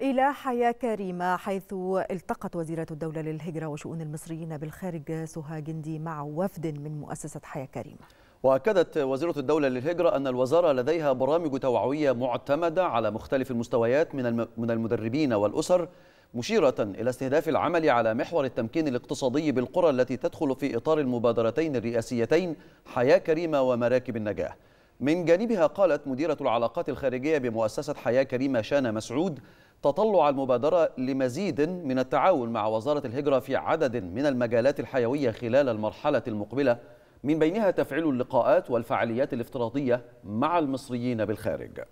إلى حياة كريمة حيث التقت وزيرة الدولة للهجرة وشؤون المصريين بالخارج سهى جندي مع وفد من مؤسسة حياة كريمة وأكدت وزيرة الدولة للهجرة أن الوزارة لديها برامج توعوية معتمدة على مختلف المستويات من من المدربين والأسر مشيرة إلى استهداف العمل على محور التمكين الاقتصادي بالقرى التي تدخل في إطار المبادرتين الرئاسيتين حياة كريمة ومراكب النجاة من جانبها قالت مديرة العلاقات الخارجية بمؤسسة حياة كريمة شانا مسعود تطلع المبادرة لمزيد من التعاون مع وزارة الهجرة في عدد من المجالات الحيوية خلال المرحلة المقبلة من بينها تفعيل اللقاءات والفعاليات الافتراضية مع المصريين بالخارج